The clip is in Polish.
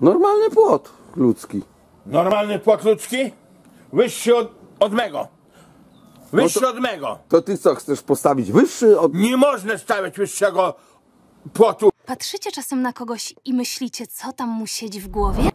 Normalny płot ludzki. Normalny płot ludzki? Wyższy od, od mego. Wyższy No to- od mego. To ty co, chcesz postawić wyższy od... Nie można stawiać wyższego płotu. Patrzycie czasem na kogoś i myślicie, co tam mu siedzi w głowie?